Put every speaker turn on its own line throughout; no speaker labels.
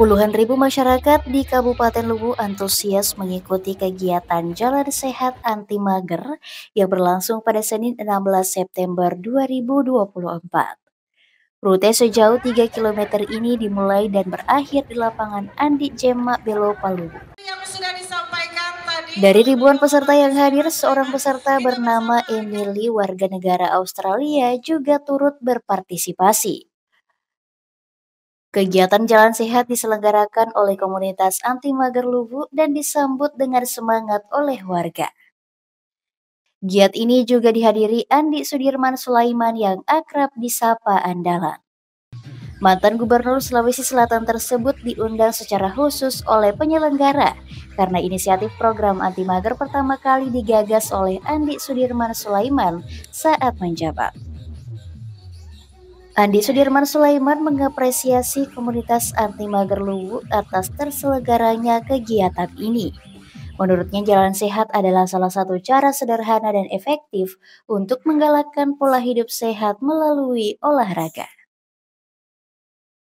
Puluhan ribu masyarakat di Kabupaten Luwu antusias mengikuti kegiatan Jalan Sehat Anti Mager yang berlangsung pada Senin 16 September 2024. Rute sejauh 3 km ini dimulai dan berakhir di lapangan Andi Jema Belo Palu. Dari ribuan peserta yang hadir, seorang peserta bernama Emily warga negara Australia juga turut berpartisipasi. Kegiatan Jalan Sehat diselenggarakan oleh komunitas anti mager lubu dan disambut dengan semangat oleh warga. Giat ini juga dihadiri Andi Sudirman Sulaiman yang akrab disapa Andalan. Mantan Gubernur Sulawesi Selatan tersebut diundang secara khusus oleh penyelenggara karena inisiatif program anti mager pertama kali digagas oleh Andi Sudirman Sulaiman saat menjabat. Andi Sudirman Sulaiman mengapresiasi komunitas anti mager Luwu atas terselenggaranya kegiatan ini. Menurutnya jalan sehat adalah salah satu cara sederhana dan efektif untuk menggalakkan pola hidup sehat melalui olahraga.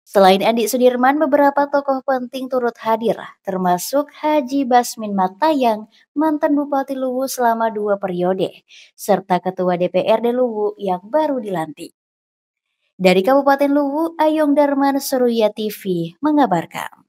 Selain Andi Sudirman, beberapa tokoh penting turut hadir, termasuk Haji Basmin Matayang, mantan Bupati Luwu selama dua periode, serta Ketua DPRD Luwu yang baru dilantik. Dari Kabupaten Luwu, Ayong Darman Suruya TV mengabarkan.